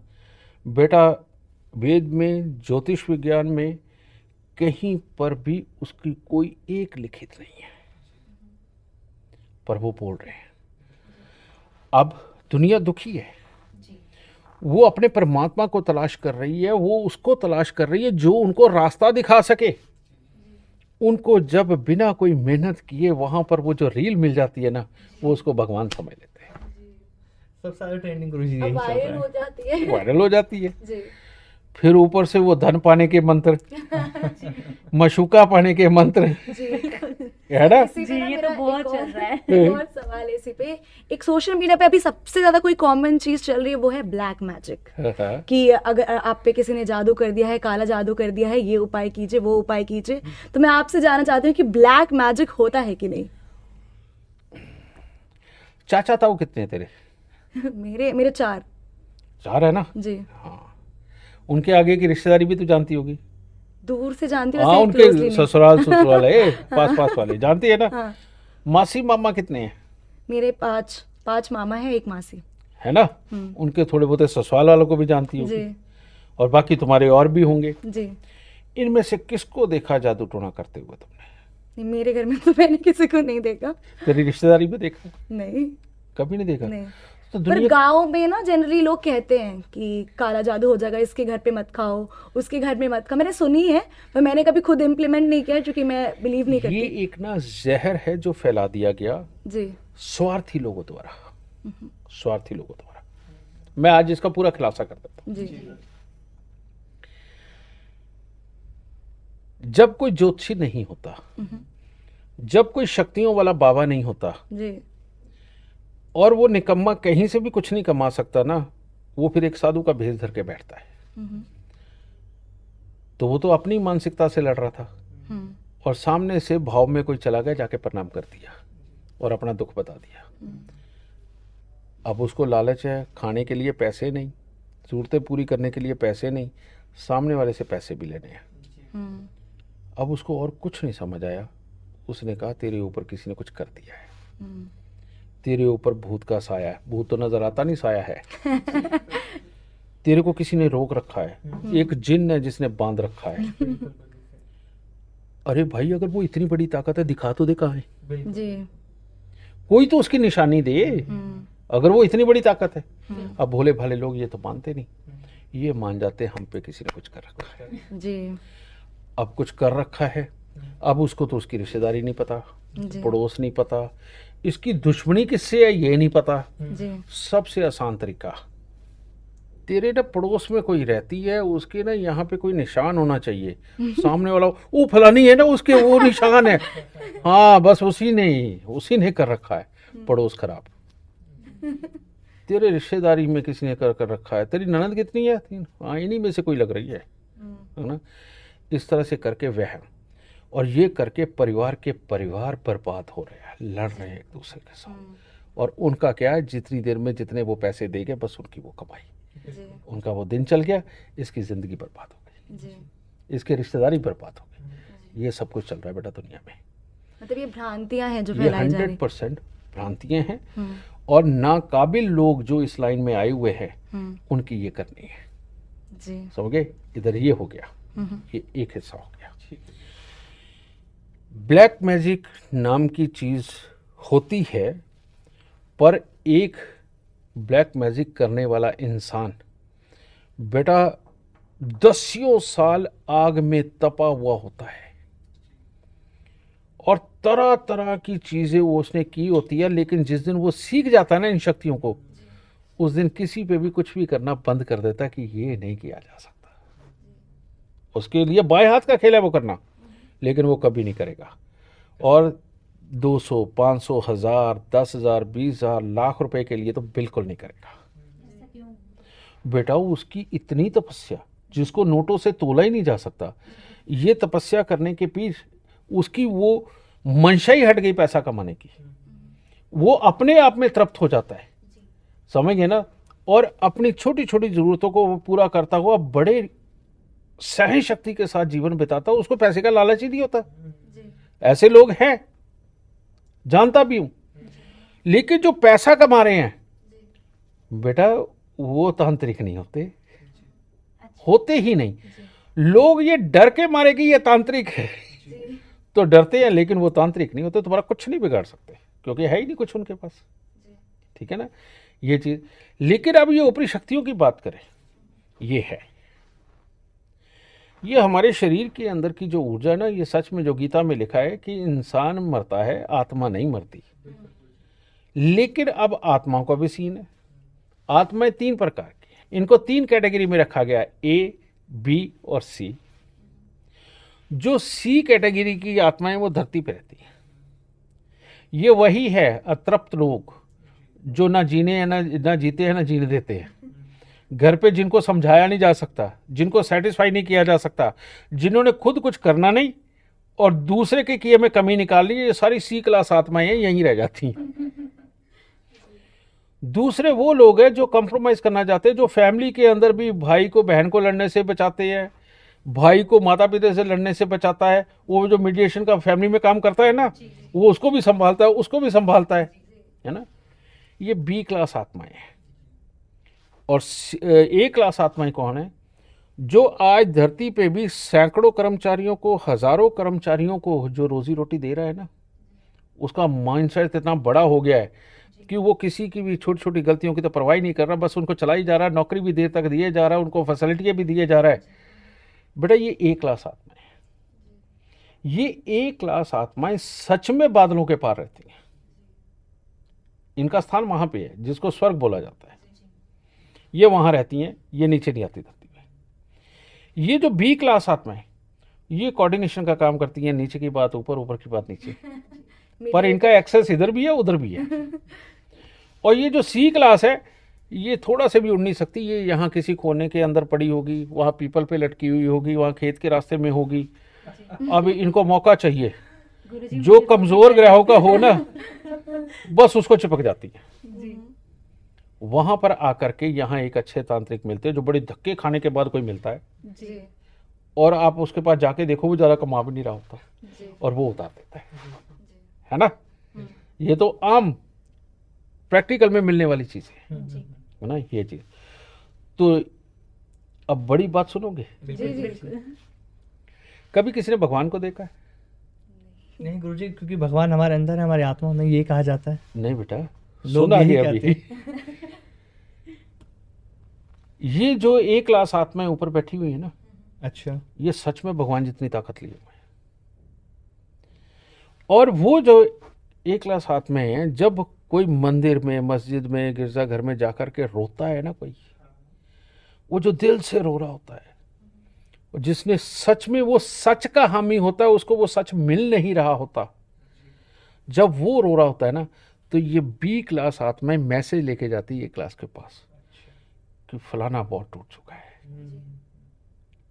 बेटा वेद में ज्योतिष विज्ञान में कहीं पर भी उसकी कोई एक लिखित नहीं है पर वो बोल रहे हैं अब दुनिया दुखी है वो अपने परमात्मा को तलाश कर रही है वो उसको तलाश कर रही है जो उनको रास्ता दिखा सके उनको जब बिना कोई मेहनत किए वहाँ पर वो जो रील मिल जाती है ना वो उसको भगवान समझ लेते हैं सब सारे ट्रेंडिंग वायरल हो जाती है हो जाती है फिर ऊपर से वो धन पाने के मंत्र मशुका पाने के मंत्र है ना जी ये तो बहुत चल रहा है सवाल इसी पे एक सोशल मीडिया पे अभी सबसे ज्यादा कोई कॉमन चीज चल रही है वो है ब्लैक मैजिक हाँ, हाँ। कि अगर आप पे किसी ने जादू कर दिया है काला जादू कर दिया है ये उपाय कीजिए वो उपाय कीजिए तो मैं आपसे जानना चाहती हूँ कि ब्लैक मैजिक होता है कि नहीं चाचा ताऊ कितने तेरे मेरे मेरे चार चार है ना जी हाँ उनके आगे की रिश्तेदारी भी तो जानती होगी दूर से जानती हूँ हाँ, उनके ससुराल ससुराल है पास पास वाले जानती है ना हाँ। मासी मामा कितने हैं मेरे पांच पांच मामा है एक मासी है ना हम्म। उनके थोड़े बहुत ससुराल वालों को भी जानती हूँ और बाकी तुम्हारे और भी होंगे जी इनमें से किसको देखा जादू टोना करते हुए तुमने नहीं, मेरे घर में तो मैंने किसी को नहीं देखा तेरी रिश्तेदारी में देखा नहीं कभी नहीं देखा नहीं। तो पर गाँव में ना जनरली लोग कहते हैं कि काला जादू हो जाएगा इसके घर पे मत खाओ उसके घर में मत खाओ मैंने सुनी है पर मैंने कभी खुद इम्प्लीमेंट नहीं किया क्योंकि मैं बिलीव नहीं करती ये एक ना जहर है जो फैला दिया गया जी स्वार्थी लोगों द्वारा स्वार्थी लोगों द्वारा मैं आज इसका पूरा खुलासा कर देता हूँ जी जब कोई ज्योतिषी नहीं होता जब कोई शक्तियों वाला बाबा नहीं होता जी और वो निकम्मा कहीं से भी कुछ नहीं कमा सकता ना वो फिर एक साधु का भेज धर के बैठता है हम्म। तो वो तो अपनी मानसिकता से लड़ रहा था हम्म। और सामने से भाव में कोई चला गया जाके प्रणाम कर दिया और अपना दुख बता दिया हम्म। अब उसको लालच है खाने के लिए पैसे नहीं जरूरतें पूरी करने के लिए पैसे नहीं सामने वाले से पैसे भी लेने हैं अब उसको और कुछ नहीं समझ आया उसने कहा तेरे ऊपर किसी ने कुछ कर दिया है तेरे ऊपर भूत का साया है भूत तो नजर आता नहीं साया है तेरे को किसी ने रोक रखा है एक जिन है जिसने बांध रखा है अरे भाई अगर वो इतनी बड़ी ताकत है दिखा तो देखा है जी कोई तो उसकी निशानी दे अगर वो इतनी बड़ी ताकत है अब भोले भाले लोग ये तो मानते नहीं ये मान जाते हम पे किसी ने कुछ कर रखा है जी अब कुछ कर रखा है अब उसको तो उसकी रिश्तेदारी नहीं पता पड़ोस नहीं पता इसकी दुश्मनी किससे है ये नहीं पता सबसे आसान तरीका तेरे ना पड़ोस में कोई रहती है उसके ना यहाँ पे कोई निशान होना चाहिए सामने वाला वो फलानी है ना उसके वो निशान है हाँ बस उसी ने उसी ने कर रखा है पड़ोस खराब तेरे रिश्तेदारी में किसी ने कर कर रखा है तेरी ननद कितनी है तीन हाँ इन्हीं में से कोई लग रही है हम्म। है ना इस तरह से करके वह और ये करके परिवार के परिवार बर्बाद हो रहे हैं लड़ रहे हैं एक दूसरे के साथ हम्म। और उनका क्या है जितनी देर में जितने वो पैसे दे गए बस उनकी वो कमाई उनका वो दिन चल गया इसकी ज़िंदगी बर्बाद हो गई इसके रिश्तेदारी बर्बाद हो गई ये सब कुछ चल रहा है बेटा दुनिया में मतलब ये भ्रांतियां हैं जो ये हंड्रेड परसेंट भ्रांतियां हैं हम्म। और नाकाबिल लोग जो इस लाइन में आए हुए हैं हम्म। उनकी ये करनी है समझ इधर ये हो गया ये एक हिस्सा हो गया ब्लैक मैजिक नाम की चीज़ होती है पर एक ब्लैक मैजिक करने वाला इंसान बेटा दसियों साल आग में तपा हुआ होता है और तरह तरह की चीज़ें वो उसने की होती है लेकिन जिस दिन वो सीख जाता है ना इन शक्तियों को उस दिन किसी पे भी कुछ भी करना बंद कर देता है कि ये नहीं किया जा सकता उसके लिए बाएं हाथ का खेल है वो करना लेकिन वो कभी नहीं करेगा और 200, 500, हज़ार दस हज़ार बीस हज़ार लाख रुपए के लिए तो बिल्कुल नहीं करेगा बेटा उसकी इतनी तपस्या जिसको नोटों से तोला ही नहीं जा सकता ये तपस्या करने के पीछे उसकी वो मंशा ही हट गई पैसा कमाने की वो अपने आप में तृप्त हो जाता है समझ गए ना और अपनी छोटी छोटी ज़रूरतों को वो पूरा करता हुआ बड़े सहन शक्ति के साथ जीवन बिताता उसको पैसे का लालच ही नहीं होता ऐसे लोग हैं जानता भी हूं लेकिन जो पैसा कमा रहे हैं बेटा वो तांत्रिक नहीं होते अच्छा। होते ही नहीं लोग ये डर के मारे कि ये तांत्रिक है तो डरते हैं लेकिन वो तांत्रिक नहीं होते तुम्हारा कुछ नहीं बिगाड़ सकते क्योंकि है ही नहीं कुछ उनके पास ठीक है ना ये चीज़ लेकिन अब ये ऊपरी शक्तियों की बात करें ये है ये हमारे शरीर के अंदर की जो ऊर्जा है ना ये सच में जो गीता में लिखा है कि इंसान मरता है आत्मा नहीं मरती लेकिन अब आत्मा का भी सीन है आत्माएं तीन प्रकार की इनको तीन कैटेगरी में रखा गया ए बी और सी जो सी कैटेगरी की आत्माएं वो धरती पर रहती हैं ये वही है अतृप्त लोग जो ना जीने ना ना जीते हैं ना जीने देते हैं घर पे जिनको समझाया नहीं जा सकता जिनको सेटिस्फाई नहीं किया जा सकता जिन्होंने खुद कुछ करना नहीं और दूसरे के किए में कमी निकालनी ये सारी सी क्लास आत्माएं यहीं रह जाती हैं दूसरे वो लोग हैं जो कंप्रोमाइज़ करना चाहते हैं जो फैमिली के अंदर भी भाई को बहन को लड़ने से बचाते हैं भाई को माता पिता से लड़ने से बचाता है वो जो मीडिएशन का फैमिली में काम करता है ना वो उसको भी संभालता है उसको भी संभालता है है ना ये बी क्लास आत्माएं हैं और ए क्लास आत्माएं कौन है जो आज धरती पे भी सैकड़ों कर्मचारियों को हज़ारों कर्मचारियों को जो रोज़ी रोटी दे रहा है ना उसका माइंडसेट इतना बड़ा हो गया है कि वो किसी की भी छोटी छोटी गलतियों की तो परवाही नहीं कर रहा बस उनको चला ही जा रहा है नौकरी भी देर तक दिए जा रहा है उनको फैसिलिटियाँ भी दिए जा रहा है बेटा ये ए क्लास आत्माएं ये ए क्लास आत्माएं सच में बादलों के पार रहती हैं इनका स्थान वहां पे है जिसको स्वर्ग बोला जाता है ये वहाँ रहती हैं ये नीचे नहीं आती धरती में ये जो बी क्लास आत्मा है ये कोऑर्डिनेशन का काम करती है नीचे की बात ऊपर ऊपर की बात नीचे पर इनका एक्सेस इधर भी है उधर भी है और ये जो सी क्लास है ये थोड़ा से भी उड़ नहीं सकती ये यहाँ किसी कोने के अंदर पड़ी होगी वहाँ पीपल पे लटकी हुई होगी वहाँ खेत के रास्ते में होगी अब इनको मौका चाहिए जो कमज़ोर तो- ग्रहों का हो ना बस उसको चिपक जाती है वहाँ पर आकर के यहाँ एक अच्छे तांत्रिक मिलते हैं जो बड़े धक्के खाने के बाद कोई मिलता है जी। और आप उसके पास जाके देखो वो ज़्यादा कमा भी नहीं रहा होता और वो उतार देता है है ना हम्म। ये तो आम प्रैक्टिकल में मिलने वाली चीज़ है हम्म। है ना ये चीज़ तो अब बड़ी बात सुनोगे कभी किसी ने भगवान को देखा है नहीं गुरु जी क्योंकि भगवान हमारे अंदर है हमारे आत्मा में ये कहा जाता है नहीं बेटा सुना ही अभी ये जो एक क्लास आत्माएं ऊपर बैठी हुई है ना अच्छा ये सच में भगवान जितनी ताकत लिए हुए और वो जो एक क्लास आत्माएं हैं जब कोई मंदिर में मस्जिद में गिरजाघर में जाकर के रोता है ना कोई वो जो दिल से रो रहा होता है जिसने सच में वो सच का हामी होता है उसको वो सच मिल नहीं रहा होता जब वो रो रहा होता है ना तो ये बी क्लास आत्माएं मैसेज लेके जाती है ये क्लास के पास कि फलाना बहुत टूट चुका है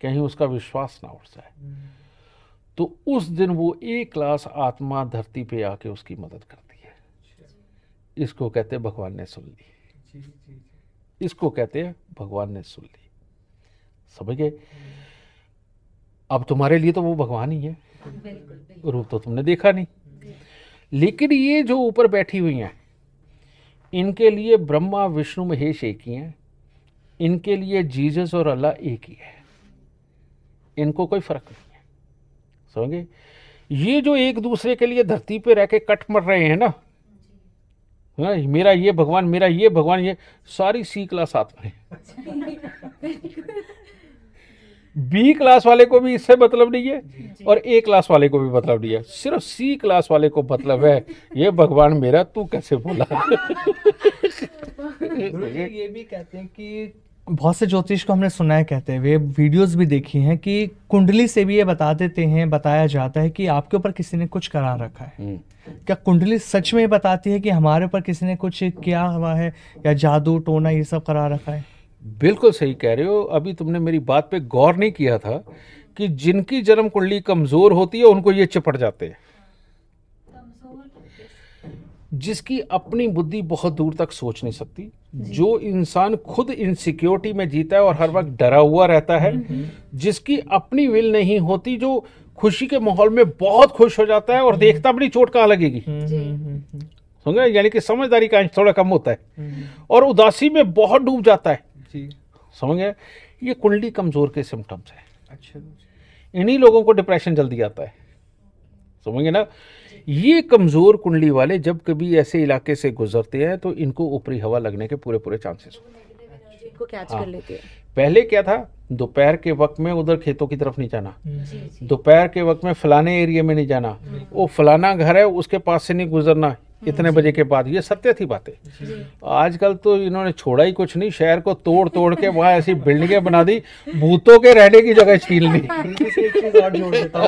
कहीं उसका विश्वास ना उठ जाए हम्म। तो उस दिन वो एक क्लास आत्मा धरती पे आके उसकी मदद करती है इसको कहते भगवान ने सुन ली इसको कहते हैं भगवान ने सुन ली समझ गए हम्म। अब तुम्हारे लिए तो वो भगवान ही है रूप तो तुमने देखा नहीं हम्म। लेकिन ये जो ऊपर बैठी हुई हैं इनके लिए ब्रह्मा विष्णु महेश एक ही हैं इनके लिए जीजस और अल्लाह एक ही है इनको कोई फ़र्क नहीं है समझे ये जो एक दूसरे के लिए धरती पे रह के कट मर रहे हैं ना हाँ, मेरा ये भगवान मेरा ये भगवान ये सारी सी क्लास साथ में बी क्लास वाले को भी इससे मतलब नहीं है और ए क्लास वाले को भी मतलब नहीं है सिर्फ सी क्लास वाले को मतलब है ये भगवान मेरा तू कैसे बोला ये भी कहते हैं कि बहुत से ज्योतिष को हमने सुना है कहते हैं वीडियोस भी देखी हैं कि कुंडली से भी ये बता देते हैं बताया जाता है कि आपके ऊपर किसी ने कुछ करा रखा है हम्म। क्या कुंडली सच में बताती है कि हमारे ऊपर किसी ने कुछ किया हुआ है या जादू टोना ये सब करा रखा है बिल्कुल सही कह रहे हो अभी तुमने मेरी बात पे गौर नहीं किया था कि जिनकी जन्म कुंडली कमज़ोर होती है उनको ये चिपट जाते हैं जिसकी अपनी बुद्धि बहुत दूर तक सोच नहीं सकती जो इंसान खुद इनसिक्योरिटी में जीता है और हर वक्त डरा हुआ रहता है हम्म, हम्म। जिसकी अपनी विल नहीं होती जो खुशी के माहौल में बहुत खुश हो जाता है और हम्म। देखता अपनी चोट कहाँ लगेगी समझ यानी कि समझदारी का अंश थोड़ा कम होता है और उदासी में बहुत डूब जाता है समझ गए ये कुंडली कमजोर के सिम्टम्स है अच्छा इन्हीं लोगों को डिप्रेशन जल्दी आता है समझ गए ना ये कमज़ोर कुंडली वाले जब कभी ऐसे इलाके से गुजरते हैं तो इनको ऊपरी हवा लगने के पूरे पूरे चांसेस होते हैं हाँ। पहले क्या था दोपहर के वक्त में उधर खेतों की तरफ नहीं जाना दोपहर के वक्त में फलाने एरिया में नहीं जाना वो फलाना घर है उसके पास से नहीं गुजरना इतने बजे के बाद ये सत्य थी बातें आजकल तो इन्होंने छोड़ा ही कुछ नहीं शहर को तोड़ तोड़ के वहाँ ऐसी बिल्डिंगें बना दी भूतों के रहने की जगह छीन ली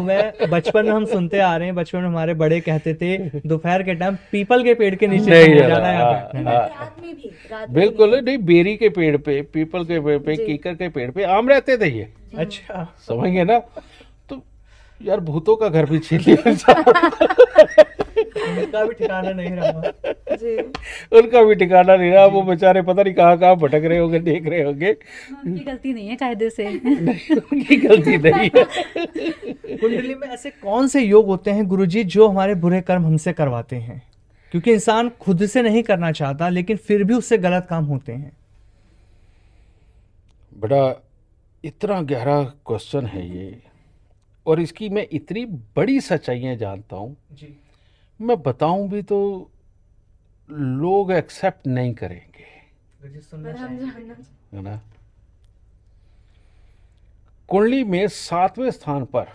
मैं बचपन में हम सुनते आ रहे हैं बचपन में हमारे बड़े कहते थे दोपहर के टाइम पीपल के पेड़ के नीचे हाँ, हाँ। बिल्कुल नहीं बेरी के पेड़ पे पीपल के पेड़ पे कीकर के पेड़ पे आम रहते थे ये अच्छा समझ गए ना तो यार भूतों का घर भी छीन लिया उनका भी ठिकाना नहीं रहा जी उनका भी ठिकाना नहीं रहा वो बेचारे पता नहीं कहाँ कहाँ भटक रहे होंगे देख रहे होंगे हाँ, उनकी गलती नहीं है कायदे से उनकी गलती नहीं है कुंडली में ऐसे कौन से योग होते हैं गुरुजी जो हमारे बुरे कर्म हमसे करवाते हैं क्योंकि इंसान खुद से नहीं करना चाहता लेकिन फिर भी उससे गलत काम होते हैं बड़ा इतना गहरा क्वेश्चन है ये और इसकी मैं इतनी बड़ी सच्चाइयाँ जानता हूँ जी मैं बताऊं भी तो लोग एक्सेप्ट नहीं करेंगे है ना कुंडली में सातवें स्थान पर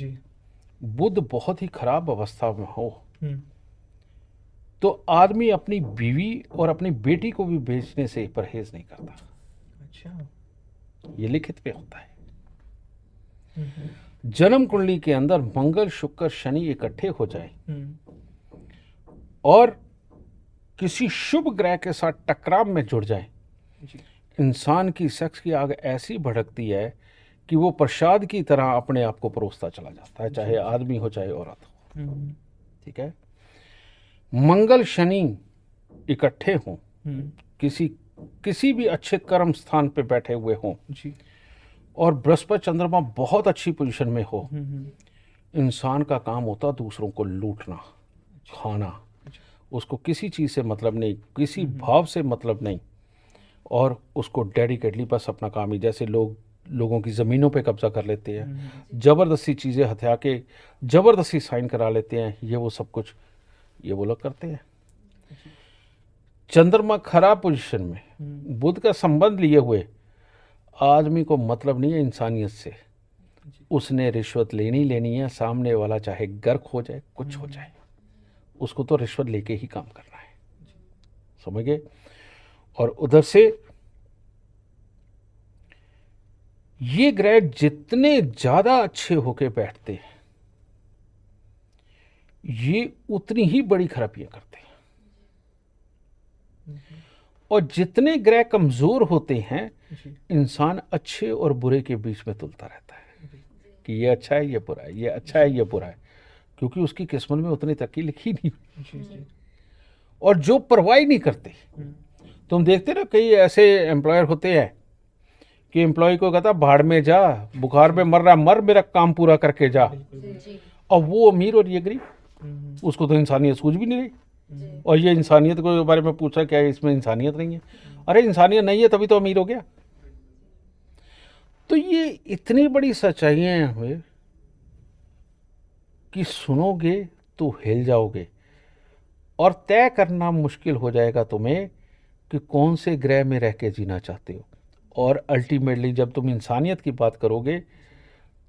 जी बुद्ध बहुत ही खराब अवस्था में हो हम्म। तो आदमी अपनी बीवी और अपनी बेटी को भी बेचने से परहेज नहीं करता अच्छा ये लिखित पे होता है हम्म। जन्म कुंडली के अंदर मंगल शुक्र शनि इकट्ठे हो जाए हम्म। और किसी शुभ ग्रह के साथ टकराव में जुड़ जाए इंसान की शख्स की आग ऐसी भड़कती है कि वो प्रसाद की तरह अपने आप को परोसता चला जाता है चाहे आदमी हो चाहे औरत हो हम्म। ठीक है मंगल शनि इकट्ठे हों हम्म। किसी किसी भी अच्छे कर्म स्थान पे बैठे हुए हों और बृहस्पति चंद्रमा बहुत अच्छी पोजीशन में हो हम्म, इंसान का काम होता दूसरों को लूटना अच्छा। खाना उसको किसी चीज़ से मतलब नहीं किसी हम्म, हम्म। भाव से मतलब नहीं और उसको डेडिकेटली बस अपना काम ही जैसे लोग लोगों की ज़मीनों पे कब्ज़ा कर लेते हैं हम्म, ज़बरदस्ती चीज़ें हथिया के ज़बरदस्ती साइन करा लेते हैं ये वो सब कुछ ये वो लोग करते हैं चंद्रमा खराब पोजीशन में बुद्ध का संबंध लिए हुए आदमी को मतलब नहीं है इंसानियत से उसने रिश्वत लेनी लेनी है सामने वाला चाहे गर्क हो जाए कुछ हो जाए उसको तो रिश्वत लेके ही काम करना है समझ गए और उधर से ये ग्रह जितने ज़्यादा अच्छे होके बैठते हैं ये उतनी ही बड़ी खराबियां करते हैं और जितने ग्रह कमज़ोर होते हैं इंसान अच्छे और बुरे के बीच में तुलता रहता है कि ये अच्छा है ये बुरा है ये अच्छा है ये बुरा है क्योंकि उसकी किस्मत में उतनी तरक्की लिखी नहीं और जो परवाही नहीं करते तुम देखते ना कई ऐसे एम्प्लॉयर होते हैं कि एम्प्लॉय को कहता भाड़ में जा बुखार में मर रहा मर मेरा काम पूरा करके जा और वो अमीर और ये गरीब हम्म। उसको तो इंसानियत सूझ भी नहीं रही और ये इंसानियत को बारे में पूछा क्या इसमें इंसानियत नहीं है अरे इंसानियत नहीं है तभी तो अमीर हो गया तो ये इतनी बड़ी सच्चाइयाँ हैं कि सुनोगे तो हिल जाओगे और तय करना मुश्किल हो जाएगा तुम्हें कि कौन से ग्रह में रह के जीना चाहते हो और अल्टीमेटली जब तुम इंसानियत की बात करोगे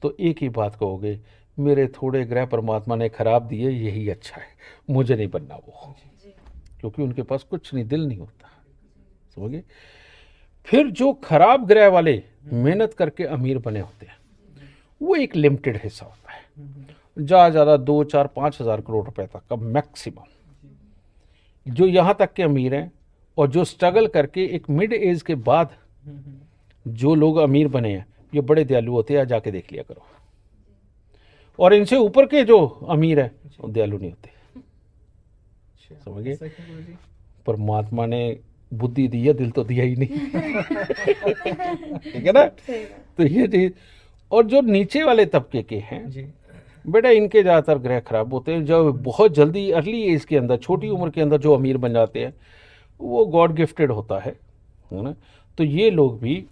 तो एक ही बात कहोगे मेरे थोड़े ग्रह परमात्मा ने खराब दिए यही अच्छा है मुझे नहीं बनना वो क्योंकि उनके पास कुछ नहीं दिल नहीं होता समझिए फिर जो खराब ग्रह वाले मेहनत करके अमीर बने होते हैं वो एक लिमिटेड हिस्सा होता है ज़्यादा ज़्यादा दो चार पाँच हज़ार करोड़ रुपए तक का मैक्सिमम जो यहाँ तक के अमीर हैं और जो स्ट्रगल करके एक मिड एज के बाद जो लोग अमीर बने हैं ये बड़े दयालु होते हैं जाके देख लिया करो और इनसे ऊपर के जो अमीर हैं वो दयालु नहीं होते अच्छा, समझिए परमात्मा ने बुद्धि दी है दिल तो दिया ही नहीं ठीक है ना तो ये चीज और जो नीचे वाले तबके के हैं बेटा इनके ज़्यादातर ग्रह खराब होते हैं जब बहुत जल्दी अर्ली एज के अंदर छोटी उम्र के अंदर जो अमीर बन जाते हैं वो गॉड गिफ्टेड होता है है ना तो ये लोग भी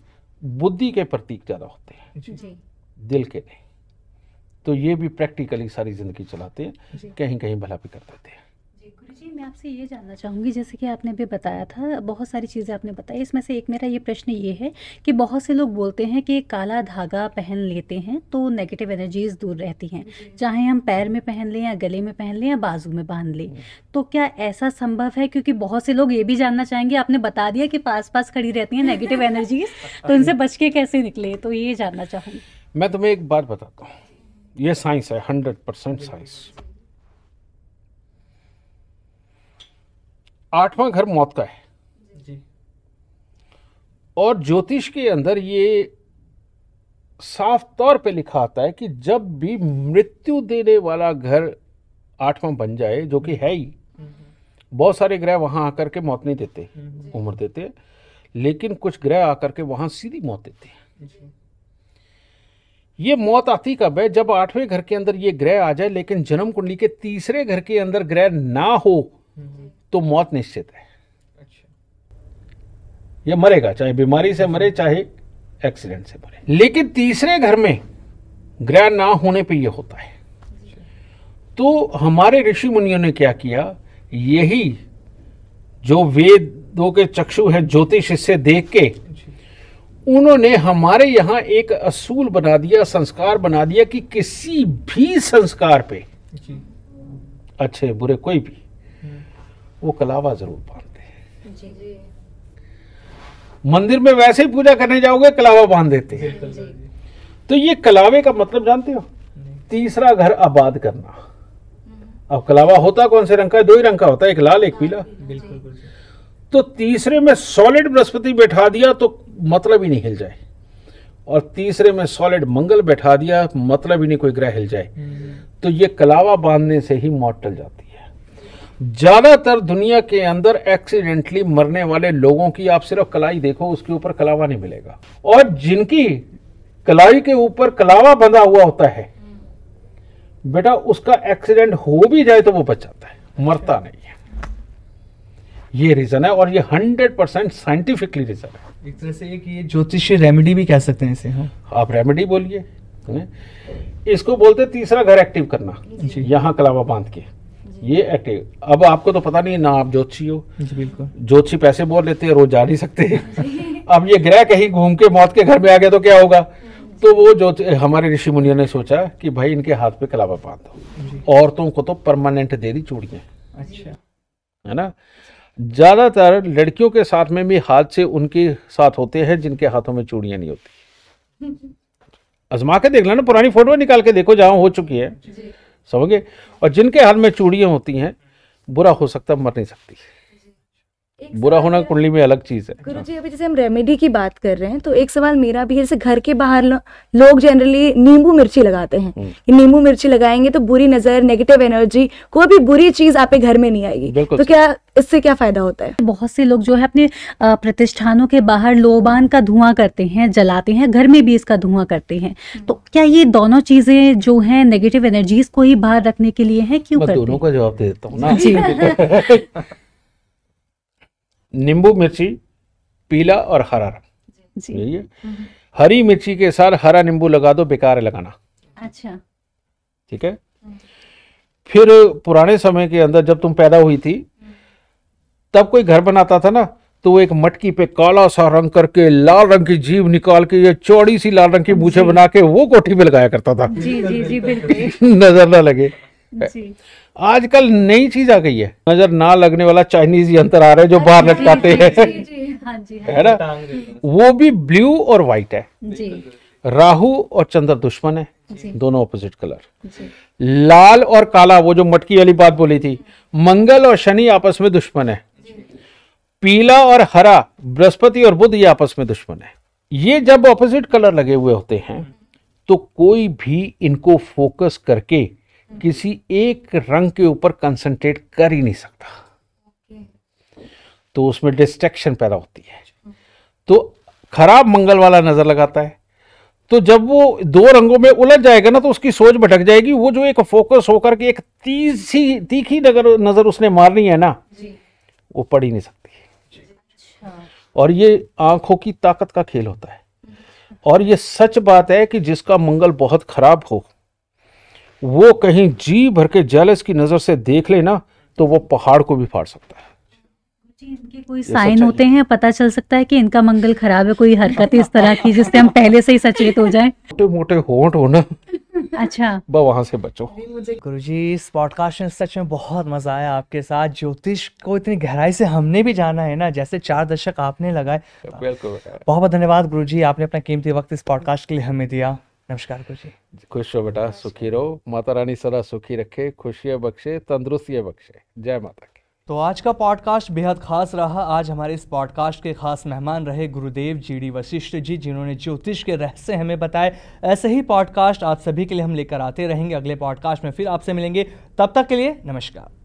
बुद्धि के प्रतीक ज़्यादा होते हैं जी। दिल के नहीं तो ये भी प्रैक्टिकली सारी ज़िंदगी चलाते हैं कहीं कहीं भला भी कर देते हैं जी मैं आपसे ये जानना चाहूँगी जैसे कि आपने भी बताया था बहुत सारी चीज़ें आपने बताई इसमें से एक मेरा ये प्रश्न ये है कि बहुत से लोग बोलते हैं कि काला धागा पहन लेते हैं तो नेगेटिव एनर्जीज़ दूर रहती हैं चाहे हम पैर में पहन लें या गले में पहन लें या बाजू में बांध लें हम्म। तो क्या ऐसा संभव है क्योंकि बहुत से लोग ये भी जानना चाहेंगे आपने बता दिया कि पास पास खड़ी रहती हैं नेगेटिव एनर्जीज़ तो इनसे बच के कैसे निकले तो ये जानना चाहूँगी मैं तुम्हें एक बात बताता हूँ ये साइंस है हंड्रेड परसेंट साइंस आठवां घर मौत का है जी और ज्योतिष के अंदर ये साफ तौर पे लिखा आता है कि जब भी मृत्यु देने वाला घर आठवां बन जाए जो कि है ही हम्म। बहुत सारे ग्रह वहां आकर के मौत नहीं देते हम्म। उम्र देते लेकिन कुछ ग्रह आकर के वहां सीधी मौत देते हैं ये मौत आती कब है जब आठवें घर के अंदर ये ग्रह आ जाए लेकिन जन्म कुंडली के तीसरे घर के अंदर ग्रह ना हो हम्म। तो मौत निश्चित है अच्छा यह मरेगा चाहे बीमारी से मरे चाहे एक्सीडेंट से मरे लेकिन तीसरे घर में ग्रह ना होने पे यह होता है तो हमारे ऋषि मुनियों ने क्या किया यही जो वेदों के चक्षु है ज्योतिष इससे देख के उन्होंने हमारे यहां एक असूल बना दिया संस्कार बना दिया कि किसी भी संस्कार पे अच्छे बुरे कोई भी वो कलावा जरूर बांधते हैं मंदिर में वैसे ही पूजा करने जाओगे कलावा बांध देते हैं तो ये कलावे का मतलब जानते हो तीसरा घर आबाद करना हम्म। अब कलावा होता कौन से रंग का दो ही रंग का होता है एक लाल एक हाँ पीला तो तीसरे में सॉलिड बृहस्पति बैठा दिया तो मतलब ही नहीं हिल जाए और तीसरे में सॉलिड मंगल बैठा दिया मतलब ही नहीं कोई ग्रह हिल जाए हम्म। तो ये कलावा बांधने से ही मौत टल जाती ज़्यादातर दुनिया के अंदर एक्सीडेंटली मरने वाले लोगों की आप सिर्फ कलाई देखो उसके ऊपर कलावा नहीं मिलेगा और जिनकी कलाई के ऊपर कलावा बंधा हुआ होता है बेटा उसका एक्सीडेंट हो भी जाए तो वो बच जाता है मरता नहीं है ये रीजन है और ये हंड्रेड परसेंट साइंटिफिकली रीजन है एक तरह से एक ये ज्योतिषीय रेमेडी भी कह सकते हैं इसे हम हाँ। आप रेमेडी बोलिए इसको बोलते तीसरा घर एक्टिव करना यहां कलावा बांध के ये एक्टिव अब आपको तो पता नहीं ना आप ज्योतिषी हो बिल्कुल ज्योतिषी पैसे बोल लेते हैं रोज जा नहीं सकते अब ये ग्रह कहीं घूम के मौत के घर में आ गया तो क्या होगा तो वो जो हमारे ऋषि मुनियों ने सोचा कि भाई इनके हाथ पे कलावा बांध दो औरतों को तो परमानेंट दे दी चूड़ियाँ अच्छा है ना ज़्यादातर लड़कियों के साथ में भी हाथ से उनके साथ होते हैं जिनके हाथों में चूड़ियाँ नहीं होती आजमा के देख लेना पुरानी फोटो निकाल के देखो जहाँ हो चुकी है समझे और जिनके हाथ में चूड़ियाँ होती हैं बुरा हो सकता मर नहीं सकती बुरा होना कुंडली में अलग चीज है गुरु जी हाँ। अभी जैसे हम रेमेडी की बात कर रहे हैं तो एक सवाल मेरा भी है जैसे घर के बाहर लोग जनरली नींबू मिर्ची लगाते हैं हम्म। नींबू मिर्ची लगाएंगे तो बुरी नजर नेगेटिव एनर्जी कोई भी बुरी चीज आपके घर में नहीं आएगी तो क्या इससे क्या फायदा होता है बहुत से लोग जो है अपने प्रतिष्ठानों के बाहर लोबान का धुआं करते हैं जलाते हैं घर में भी इसका धुआं करते हैं हम्म। तो क्या ये दोनों चीजें जो है नेगेटिव एनर्जीज को ही बाहर रखने के लिए है क्यों दोनों का जवाब दे देता हूँ नींबू मिर्ची पीला और हरा रंग हम्म। हरी मिर्ची के साथ हरा नींबू लगा दो बेकार है लगाना अच्छा ठीक है हम्म। फिर पुराने समय के अंदर जब तुम पैदा हुई थी तब कोई घर बनाता था ना तो वो एक मटकी पे काला सा रंग करके लाल रंग की जीव निकाल के ये चौड़ी सी लाल रंग की मूछे बना के वो कोठी पे लगाया करता था जी जी जी बिल्कुल नजर ना लगे जी। आजकल नई चीज आ गई है नजर ना लगने वाला चाइनीज यंत्र आ रहे जो हाँ बाहर हाँ लटकाते हाँ हैं है ना वो भी ब्लू और व्हाइट है राहु और चंद्र दुश्मन है दोनों ऑपोजिट कलर लाल और काला वो जो मटकी वाली बात बोली थी मंगल और शनि आपस में दुश्मन है पीला और हरा बृहस्पति और बुध ये आपस में दुश्मन है ये जब ऑपोजिट कलर लगे हुए होते हैं तो कोई भी इनको फोकस करके किसी एक रंग के ऊपर कंसंट्रेट कर ही नहीं सकता तो उसमें डिस्ट्रैक्शन पैदा होती है तो खराब मंगल वाला नज़र लगाता है तो जब वो दो रंगों में उलझ जाएगा ना तो उसकी सोच भटक जाएगी वो जो एक फोकस होकर के एक तीसी तीखी नगर नज़र उसने मारनी है ना वो पढ़ ही नहीं सकती अच्छा। और ये आंखों की ताकत का खेल होता है और ये सच बात है कि जिसका मंगल बहुत खराब हो वो कहीं जी भर के जेलस की नज़र से देख ले ना तो वो पहाड़ को भी फाड़ सकता है इनके कोई साइन होते हैं पता चल सकता है कि इनका मंगल खराब है कोई हरकत इस तरह की जिससे हम पहले से ही सचेत हो जाएं मोटे मोटे होंठ ना अच्छा वहाँ से बचो गुरु जी इस पॉडकास्ट में सच में बहुत मजा आया आपके साथ ज्योतिष को इतनी गहराई से हमने भी जाना है ना जैसे चार दशक आपने लगाए बिल्कुल बहुत बहुत धन्यवाद गुरु जी आपने अपना कीमती वक्त इस पॉडकास्ट के लिए हमें दिया नमस्कार गुरु खुश हो बेटा सुखी रहो माता रानी सदा सुखी रखे खुशियाँ बख्शे तंदुरुस्तियाँ बख्शे जय माता की तो आज का पॉडकास्ट बेहद खास रहा आज हमारे इस पॉडकास्ट के खास मेहमान रहे गुरुदेव जी डी वशिष्ठ जी जिन्होंने ज्योतिष के रहस्य हमें बताए ऐसे ही पॉडकास्ट आप सभी के लिए हम लेकर आते रहेंगे अगले पॉडकास्ट में फिर आपसे मिलेंगे तब तक के लिए नमस्कार